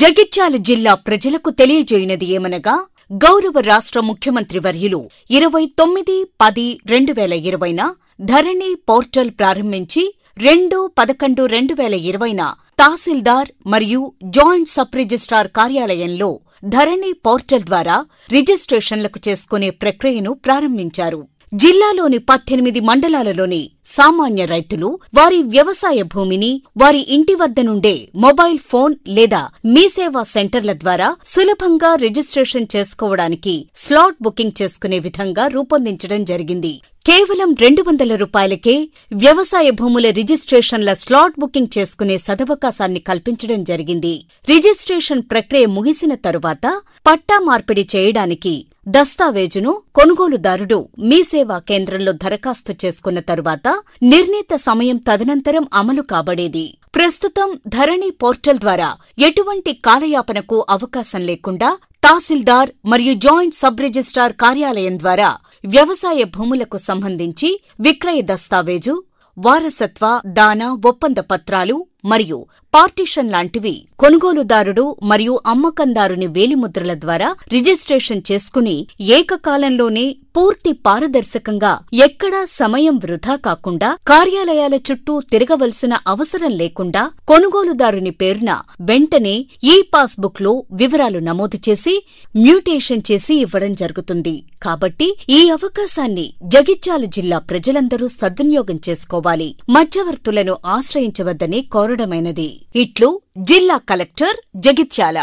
జగిత్యాల జిల్లా ప్రజలకు తెలియజేయనది ఏమనగా గౌరవ రాష్ట్ర ముఖ్యమంత్రి వర్యులు ఇరవై తొమ్మిది పది రెండు వేల ఇరవైన ధరణి పోర్టల్ ప్రారంభించి రెండు పదకొండు రెండు వేల ఇరవైన తహసీల్దార్ మరియు జాయింట్ సబ్ రిజిస్ట్రార్ కార్యాలయంలో ధరణి పోర్టల్ ద్వారా రిజిస్ట్రేషన్లకు చేసుకునే ప్రక్రియను ప్రారంభించారు జిల్లాలోని పద్దెనిమిది మండలాలలోని సామాన్య రైతులు వారి వ్యవసాయ భూమిని వారి ఇంటి వద్ద నుండే మొబైల్ ఫోన్ లేదా మీసేవా సెంటర్ల ద్వారా సులభంగా రిజిస్ట్రేషన్ చేసుకోవడానికి స్లాట్ బుకింగ్ చేసుకునే విధంగా రూపొందించడం జరిగింది కేవలం రెండు వందల రూపాయలకే వ్యవసాయ భూముల రిజిస్ట్రేషన్ల స్లాట్ బుకింగ్ చేసుకునే సదవకాశాన్ని కల్పించడం జరిగింది రిజిస్ట్రేషన్ ప్రక్రియ ముగిసిన తరువాత పట్టా మార్పిడి చేయడానికి దస్తావేజును కొనుగోలుదారుడు మీ సేవా కేంద్రంలో దరఖాస్తు చేసుకున్న తరువాత నిర్ణీత సమయం తదనంతరం అమలు కాబడేది ప్రస్తుతం ధరణి పోర్టల్ ద్వారా ఎటువంటి కాలయాపనకు అవకాశం లేకుండా తహసీల్దార్ మరియు జాయింట్ సబ్ రిజిస్ట్రార్ కార్యాలయం ద్వారా వ్యవసాయ భూములకు సంబంధించి విక్రయ దస్తావేజు వారసత్వ దాన ఒప్పంద పత్రాలు మరియు పార్టీషన్ లాంటివి కొనుగోలుదారుడు మరియు అమ్మకందారుని వేలిముద్రల ద్వారా రిజిస్ట్రేషన్ చేసుకుని ఏకకాలంలోనే పూర్తి పారదర్శకంగా ఎక్కడా సమయం వృధా కాకుండా కార్యాలయాల చుట్టూ తిరగవలసిన అవసరం లేకుండా కొనుగోలుదారుని పేరున వెంటనే ఈ పాస్బుక్లో వివరాలు నమోదు చేసి మ్యూటేషన్ చేసి ఇవ్వడం జరుగుతుంది కాబట్టి ఈ అవకాశాన్ని జగిత్యాల జిల్లా ప్రజలందరూ సద్వినియోగం చేసుకోవాలి మధ్యవర్తులను ఆశ్రయించవద్దని కోర దారుణమైనది ఇట్లు జిల్లా కలెక్టర్ జగిత్యాల